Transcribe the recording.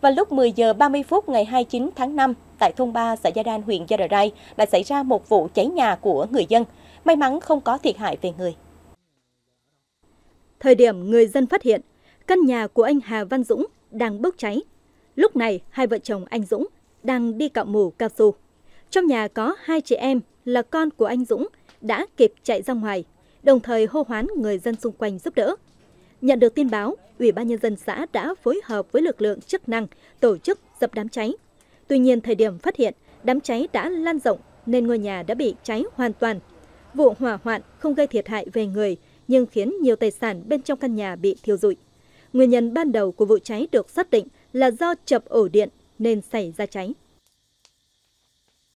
và lúc 10 giờ 30 phút ngày 29 tháng 5, tại thôn 3 xã Gia Đan, huyện Gia Đà Rai đã xảy ra một vụ cháy nhà của người dân. May mắn không có thiệt hại về người. Thời điểm người dân phát hiện, căn nhà của anh Hà Văn Dũng đang bốc cháy. Lúc này, hai vợ chồng anh Dũng đang đi cạo mù cao su. Trong nhà có hai chị em là con của anh Dũng đã kịp chạy ra ngoài, đồng thời hô hoán người dân xung quanh giúp đỡ. Nhận được tin báo, Ủy ban nhân dân xã đã phối hợp với lực lượng chức năng tổ chức dập đám cháy. Tuy nhiên thời điểm phát hiện, đám cháy đã lan rộng nên ngôi nhà đã bị cháy hoàn toàn. Vụ hỏa hoạn không gây thiệt hại về người nhưng khiến nhiều tài sản bên trong căn nhà bị thiêu rụi. Nguyên nhân ban đầu của vụ cháy được xác định là do chập ổ điện nên xảy ra cháy.